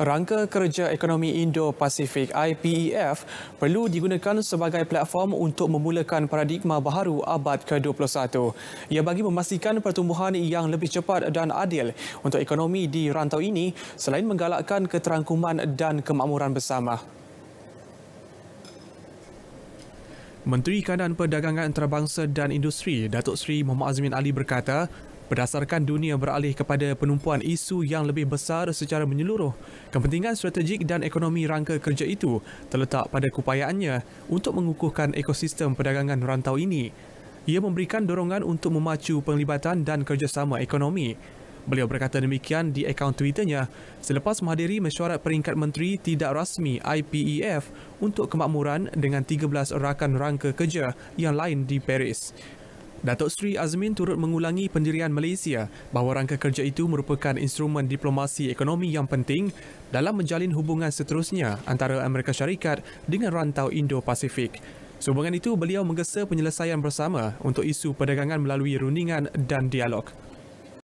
Rangka Kerja Ekonomi Indo-Pasifik IPEF perlu digunakan sebagai platform untuk memulakan paradigma baru abad ke-21. Ia bagi memastikan pertumbuhan yang lebih cepat dan adil untuk ekonomi di rantau ini selain menggalakkan keterangkuman dan kemakmuran bersama. Menteri Kanan Perdagangan Antarabangsa dan Industri, Datuk Seri Muhammad Azmin Ali berkata, Berdasarkan dunia beralih kepada penumpuan isu yang lebih besar secara menyeluruh, kepentingan strategik dan ekonomi rangka kerja itu terletak pada keupayaannya untuk mengukuhkan ekosistem perdagangan rantau ini. Ia memberikan dorongan untuk memacu penglibatan dan kerjasama ekonomi. Beliau berkata demikian di akaun Twitternya selepas menghadiri mesyuarat peringkat menteri tidak rasmi IPEF untuk kemakmuran dengan 13 rakan rangka kerja yang lain di Paris. Datuk Sri Azmin turut mengulangi pendirian Malaysia bahawa rangka kerja itu merupakan instrumen diplomasi ekonomi yang penting dalam menjalin hubungan seterusnya antara Amerika Syarikat dengan rantau Indo-Pasifik. Sehubungan itu, beliau menggesa penyelesaian bersama untuk isu perdagangan melalui rundingan dan dialog.